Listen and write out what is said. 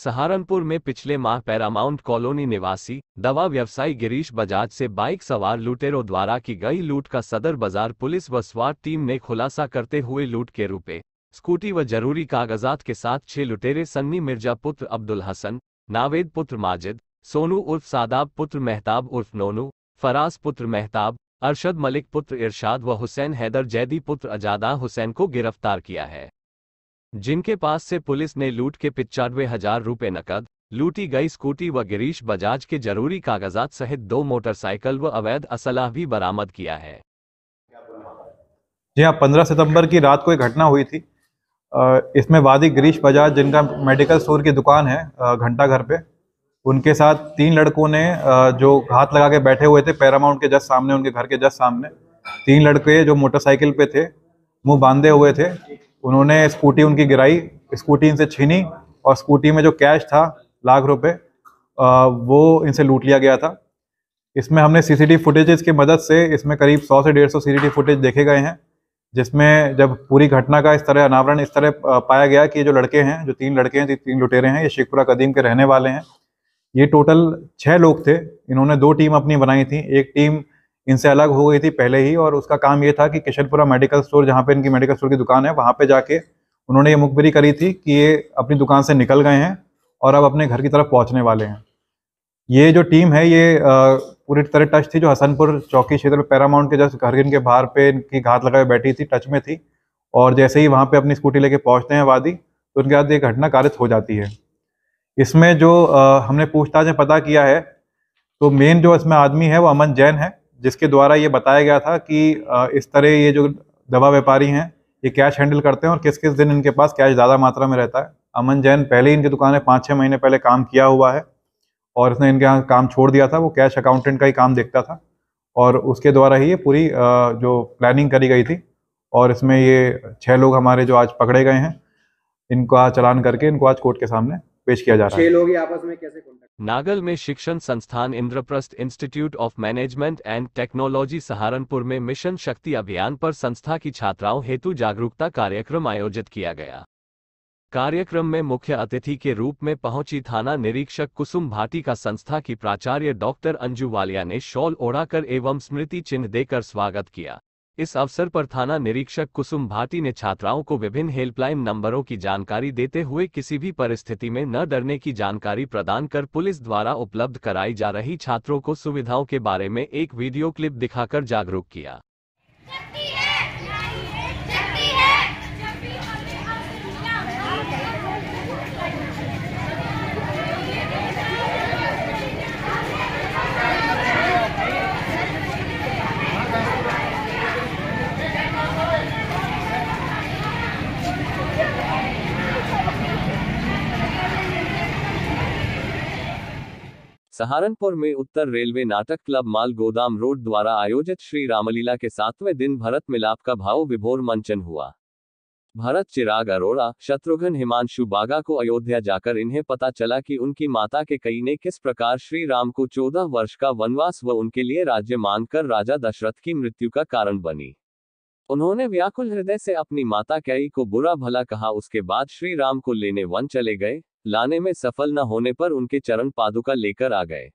सहारनपुर में पिछले माह पैरामाउंट कॉलोनी निवासी दवा व्यवसायी गिरीश बजाज से बाइक सवार लुटेरों द्वारा की गई लूट का सदर बाजार पुलिस व स्वार टीम ने खुलासा करते हुए लूट के रूपे स्कूटी व जरूरी कागजात के साथ छह लुटेरे सन्नी मिर्जा पुत्र अब्दुल हसन नावेद पुत्र माजिद सोनू उर्फ सादाब पुत्र मेहताब उर्फ नोनू फराज पुत्र मेहताब अरशद मलिक पुत्र इरशाद व हुसैन हैदर जैदी पुत्र अजादा हुसैन को गिरफ्तार किया है जिनके पास से पुलिस ने लूट के पिचानवे हजार रूपए नकद लूटी गई स्कूटी व गिरीश बजाज के जरूरी कागजात सहित दो मोटरसाइकिल व अवैध असलाह भी बरामद किया है जी हाँ पंद्रह सितंबर की रात को एक घटना हुई थी इसमें वादी गिरीश बजाज जिनका मेडिकल स्टोर की दुकान है घंटा घर पे उनके साथ तीन लड़कों ने जो घात लगा के बैठे हुए थे पैरामाउंट के जस्ट सामने उनके घर के जस्ट सामने तीन लड़के जो मोटरसाइकिल पे थे मुंह बांधे हुए थे उन्होंने स्कूटी उनकी गिराई स्कूटी इनसे छीनी और स्कूटी में जो कैश था लाख रुपए वो इनसे लूट लिया गया था इसमें हमने सीसीटीवी फुटेजेस की मदद से इसमें करीब 100 से 150 सीसीटीवी फुटेज देखे गए हैं जिसमें जब पूरी घटना का इस तरह अनावरण इस तरह पाया गया कि जो लड़के हैं जो तीन लड़के हैं तीन लुटेरे हैं ये शेखपुरा कदीम के रहने वाले हैं ये टोटल छः लोग थे इन्होंने दो टीम अपनी बनाई थी एक टीम इनसे अलग हो गई थी पहले ही और उसका काम ये था कि किशनपुरा मेडिकल स्टोर जहाँ पे इनकी मेडिकल स्टोर की दुकान है वहाँ पे जाके उन्होंने ये मुखबरी करी थी कि ये अपनी दुकान से निकल गए हैं और अब अपने घर की तरफ पहुँचने वाले हैं ये जो टीम है ये पूरी तरह टच थी जो हसनपुर चौकी क्षेत्र में पैरामाउंट के जस्ट घर इनके बाहर पे इनकी घात लगाए बैठी थी टच में थी और जैसे ही वहाँ पर अपनी स्कूटी लेके पहुँचते हैं वादी तो उनके साथ ये घटना कारित हो जाती है इसमें जो हमने पूछताछ में पता किया है तो मेन जो इसमें आदमी है वो अमन जैन है जिसके द्वारा ये बताया गया था कि इस तरह ये जो दवा व्यापारी हैं ये कैश हैंडल करते हैं और किस किस दिन इनके पास कैश ज़्यादा मात्रा में रहता है अमन जैन पहले ही इनकी दुकान में पाँच छः महीने पहले काम किया हुआ है और इसने इनके यहाँ काम छोड़ दिया था वो कैश अकाउंटेंट का ही काम देखता था और उसके द्वारा ही ये पूरी जो प्लानिंग करी गई थी और इसमें ये छः लोग हमारे जो आज पकड़े गए हैं इनको आज चलान करके इनको आज कोर्ट के सामने पेश किया जा रहा है लोग आपस में कैसे नागल में शिक्षण संस्थान Indraprastha institute of management and technology Saharanpur में मिशन शक्ति अभियान पर संस्था की छात्राओं हेतु जागरूकता कार्यक्रम आयोजित किया गया कार्यक्रम में मुख्य अतिथि के रूप में पहुंची थाना निरीक्षक कुसुम भाटी का संस्था की प्राचार्य डॉक्टर अंजू वालिया ने शॉल ओढ़ाकर एवं स्मृति चिन्ह देकर स्वागत किया इस अवसर पर थाना निरीक्षक कुसुम भाटी ने छात्राओं को विभिन्न हेल्पलाइन नंबरों की जानकारी देते हुए किसी भी परिस्थिति में न डरने की जानकारी प्रदान कर पुलिस द्वारा उपलब्ध कराई जा रही छात्रों को सुविधाओं के बारे में एक वीडियो क्लिप दिखाकर जागरूक किया सहारनपुर में उत्तर रेलवे नाटक क्लब माल गोदाम रोड द्वारा आयोजित श्री रामलीला के सातवें दिन भरत मिलाप का भाव विभोर मंचन हुआ भरत चिराग अरोड़ा शत्रुघ्न हिमांशु बागा को अयोध्या जाकर इन्हें पता चला कि उनकी माता के कई ने किस प्रकार श्री राम को चौदह वर्ष का वनवास व उनके लिए राज्य मानकर राजा दशरथ की मृत्यु का कारण बनी उन्होंने व्याकुल हृदय से अपनी माता कई को बुरा भला कहा उसके बाद श्री राम को लेने वन चले गए लाने में सफल न होने पर उनके चरण पादुका लेकर आ गए